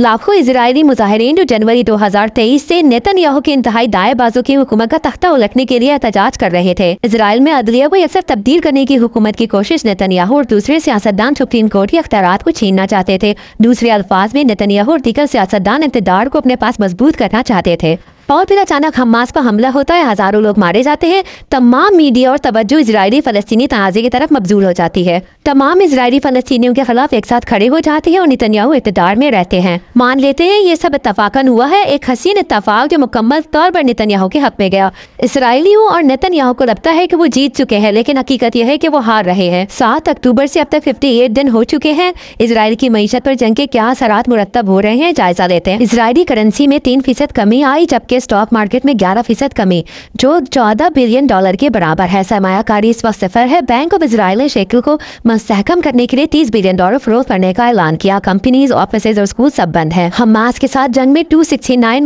लाखों इसराइली मुजाहरीन जो जनवरी 2023 से याहू के इंतहाई दाए बाजू की हुकूमत का तख्ता उलटने के लिए एहतजाज कर रहे थे इसराइल में अदलिया को अक्सर तब्दील करने की हुकूमत की कोशिश याहू और दूसरे सियासतदान सुप्रीम कोर्ट के अख्तियार को छीनना चाहते थे दूसरे अल्फाज में याहू और दीगर सियासतदान इंतदार को अपने पास मजबूत करना चाहते थे और फिर अचानक हमास पर हमला होता है हज़ारों लोग मारे जाते हैं तमाम मीडिया और तवज्जो इसराइली फ़लस्तनी तनाज़े की तरफ मबजूल हो जाती है तमाम इसराइली फ़लस्तियों के खिलाफ एक साथ खड़े हो जाते हैं और नितनयाहू इतदार में रहते हैं मान लेते हैं ये सब इतफाक़न हुआ है एक हसीन इतफाक़ जो मुकम्मल तौर पर नितनयाहू के हक में गया इसराइलियों और नितनयाहू को लगता है की वो जीत चुके हैं लेकिन हकीकत यह है की वो हार रहे हैं सात अक्टूबर ऐसी अब तक फिफ्टी एट दिन हो चुके हैं इसराइल की मीशत आरोप जंग के क्या असरात मुरतब हो रहे हैं जायजा लेते हैं इसराइली करेंसी में तीन फीसद कमी आई जबकि के स्टॉक मार्केट में 11 फीसद कमी जो 14 बिलियन डॉलर के बराबर है सरमायाकारी इस वक्त सफर है बैंक ऑफ इसराइल ने शेकिल को मस्तहकम करने के लिए 30 बिलियन डॉलर फरोख करने का ऐलान किया कंपनीज ऑफिस और स्कूल सब बंद है हमास के साथ जंग में टू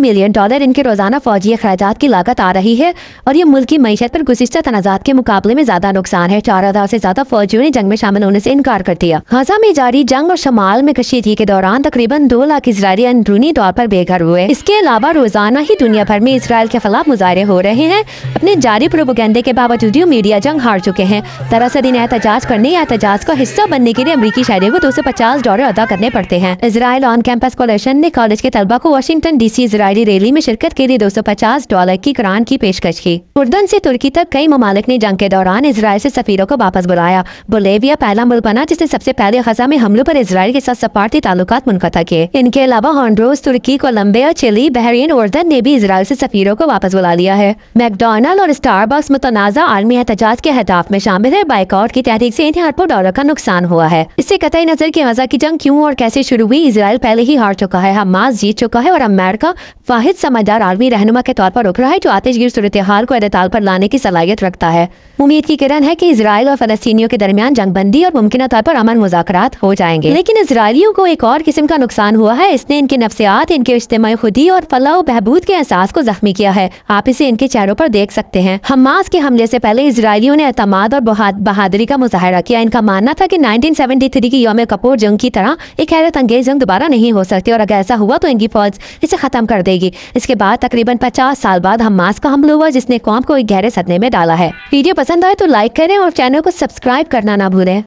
मिलियन डॉलर इनके रोजाना फौजी अखराज की लागत आ रही है और ये मुल्क की मीशत पर गुजशत तनाजात के मुकाबले में ज्यादा नुकसान है चार हजार ज्यादा फौजियों ने जंग में शामिल होने ऐसी इनकार कर दिया गजा में जारी जंग और शमाल में कशीदगी के दौरान तकरीबन दो लाख इसराइली अंदरूनी तौर पर बेघर हुए इसके अलावा रोजाना ही दुनिया दुनिया भर में इसराइल के खिलाफ मुजाहरे हो रहे हैं अपने जारी प्रोपोगंडे के बावजूद ही मीडिया जंग हार चुके हैं दरअसल इन एहतजाज करने या एहतजाज का हिस्सा बनने के लिए अमरीकी शहरी को दो सौ पचास डॉलर अदा करने पड़ते हैं इसराइल ऑन कैंपस कॉलेशन ने कॉलेज के तलबा को वाशिंगटन डीसी इसराइली रैली में शिरकत के लिए दो सौ पचास डॉलर की करान की पेशकश की उर्दन से तुर्की तक कई ममालिक ने जंग के दौरान इसराइल ऐसी सफीरों को वापस बुलाया बोलेविया पहला मुल्क बना जिसने सबसे पहले खजा में हमलों आरोप इसराइल के साथ सफारती ताल्लुक मुनता किए इनके अलावा हॉन्ड्रोस तुर्की कोलम्बिया चिली बहरीन उर्दन ने भी इसराइल इसराइल से सफीरों को वापस बुला लिया है मैकडोनल्ड और स्टारबक्स मुतनाज़ा आर्मी एहतजाज के हताफ में शामिल है बाइकआउट की तहरीक ऐसी अरबों डॉलर का नुकसान हुआ है इससे कतई नजर की मज़ा की जंग क्यूँ और कैसे शुरू हुई इसराइल पहले ही हार चुका है हमास जीत चुका है और अमेरिका वाहिद समझदार आर्मी रहनुमा के तौर पर रुक रहा है जो आतिशगीर सूरत हाल को अदताल पर लाने की सलाहियत रखता है उम्मीद की किरण है कि इसराइल और फलस्तियों के दरमियान जंगबंदी और मुमकिन तौर पर अमन मुजाकरात हो जाएंगे लेकिन इसराइलियों को एक और किस्म का नुकसान हुआ है इसने इनके नफ्सियात इनके इज्तमी खुदी और फलाह बहबूद के सास को जख्मी किया है आप इसे इनके चेहरों पर देख सकते हैं हमास के हमले से पहले इसराइलियों ने अहतमाद और बहादुरी का मुजाहरा किया इनका मानना था कि 1973 की योम कपूर जंग की तरह एक हैरत अंगेज जंग दोबारा नहीं हो सकती और अगर ऐसा हुआ तो इनकी फौज इसे खत्म कर देगी इसके बाद तकरीबन पचास साल बाद हमास का हमला हुआ जिसने कौम को एक गहरे सदमे में डाला है वीडियो पसंद आए तो लाइक करें और चैनल को सब्सक्राइब करना ना भूलें